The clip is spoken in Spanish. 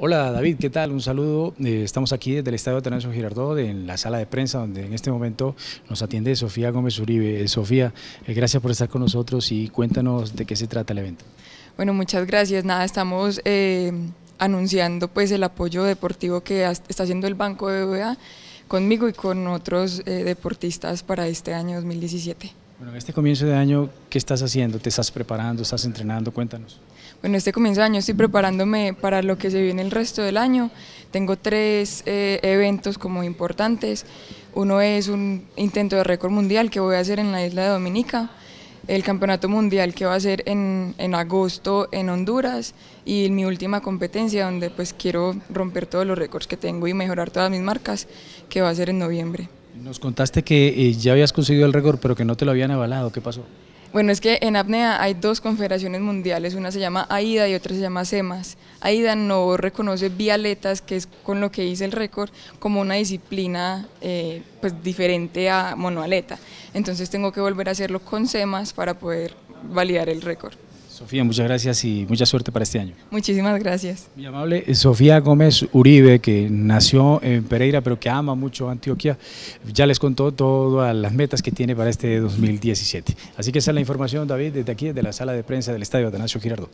Hola David, ¿qué tal? Un saludo. Eh, estamos aquí desde el Estadio Atanasio Girardot, en la sala de prensa, donde en este momento nos atiende Sofía Gómez Uribe. Eh, Sofía, eh, gracias por estar con nosotros y cuéntanos de qué se trata el evento. Bueno, muchas gracias. Nada, estamos anunciando pues el apoyo deportivo que está haciendo el Banco de BBVA conmigo y con otros deportistas para este año 2017. Bueno, en este comienzo de año, ¿qué estás haciendo? ¿Te estás preparando? ¿Estás entrenando? Cuéntanos. Bueno, este comienzo de año estoy preparándome para lo que se viene el resto del año. Tengo tres eh, eventos como importantes. Uno es un intento de récord mundial que voy a hacer en la isla de Dominica, el campeonato mundial que va a ser en, en agosto en Honduras y mi última competencia donde pues quiero romper todos los récords que tengo y mejorar todas mis marcas que va a ser en noviembre. Nos contaste que eh, ya habías conseguido el récord, pero que no te lo habían avalado. ¿Qué pasó? Bueno, es que en apnea hay dos confederaciones mundiales, una se llama AIDA y otra se llama SEMAS. AIDA no reconoce vialetas, que es con lo que hice el récord, como una disciplina eh, pues diferente a monoaleta. Entonces tengo que volver a hacerlo con CEMAS para poder validar el récord. Sofía, muchas gracias y mucha suerte para este año. Muchísimas gracias. Mi amable eh, Sofía Gómez Uribe, que nació en Pereira, pero que ama mucho Antioquia, ya les contó todas las metas que tiene para este 2017. Así que esa es la información, David, desde aquí, desde la sala de prensa del Estadio Atanasio Girardot.